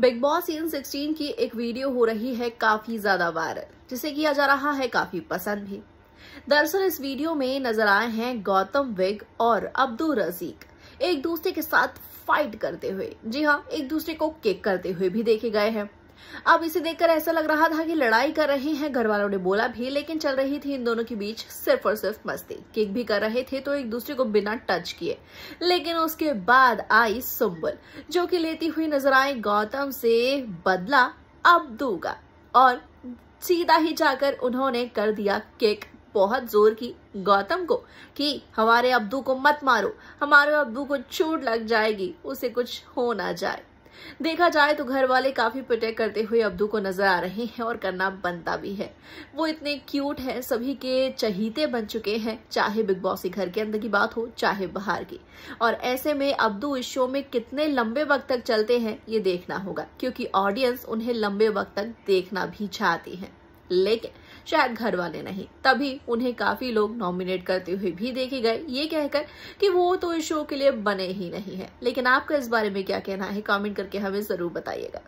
big boss season 16 की एक video हो रही है काफी ज्यादा वायरल जिसे किया जा रहा है काफी पसंद भी दरअसल इस वीडियो में नजर आए हैं गौतम विग और अब्दुल रजीक एक दूसरे के साथ फाइट करते हुए जी हाँ एक दूसरे को किक करते हुए भी देखे गए हैं अब इसे देखकर ऐसा लग रहा था कि लड़ाई कर रहे हैं घर वालों ने बोला भी लेकिन चल रही थी इन दोनों के बीच सिर्फ और सिर्फ मस्ती केक भी कर रहे थे तो एक दूसरे को बिना टच किए लेकिन उसके बाद आई सुम्बुल जो कि लेती हुई नजर आई गौतम से बदला अब दूगा और सीधा ही जाकर उन्होंने कर दिया केक बहुत जोर की गौतम को कि हमारे अब्दू को मत मारो हमारे अब्दू को चोट लग जाएगी उसे कुछ हो ना जाए देखा जाए तो घर वाले काफी प्रोटेक्ट करते हुए अब्दू को नजर आ रहे हैं और करना बनता भी है वो इतने क्यूट है सभी के चहीते बन चुके हैं चाहे बिग बॉस के घर के अंदर की बात हो चाहे बाहर की और ऐसे में अब्दू इस शो में कितने लंबे वक्त तक चलते हैं ये देखना होगा क्योंकि ऑडियंस उन्हें लंबे वक्त तक देखना भी चाहती है लेकिन शायद घर वाले नहीं तभी उन्हें काफी लोग नॉमिनेट करते हुए भी देखे गए ये कहकर कि वो तो इस शो के लिए बने ही नहीं है लेकिन आपका इस बारे में क्या कहना है कॉमेंट करके हमें जरूर बताइएगा